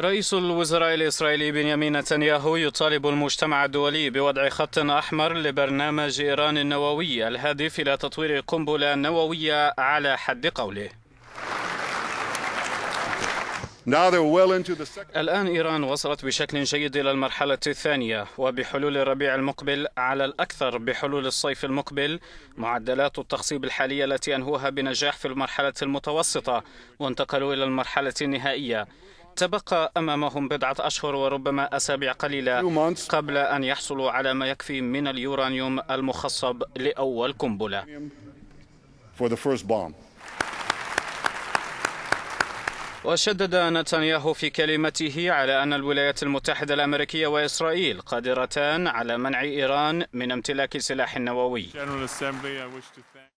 رئيس الوزراء الإسرائيلي بنيامين نتنياهو يطالب المجتمع الدولي بوضع خط أحمر لبرنامج إيران النووي الهادف إلى تطوير قنبلة نووية على حد قوله الآن إيران وصلت بشكل جيد إلى المرحلة الثانية وبحلول الربيع المقبل على الأكثر بحلول الصيف المقبل معدلات التخصيب الحالية التي أنهوها بنجاح في المرحلة المتوسطة وانتقلوا إلى المرحلة النهائية تبقى أمامهم بضعة أشهر وربما أسابيع قليلة قبل أن يحصلوا على ما يكفي من اليورانيوم المخصب لأول قنبلة. وشدد نتنياهو في كلمته على أن الولايات المتحدة الأمريكية وإسرائيل قادرتان على منع إيران من امتلاك سلاح نووي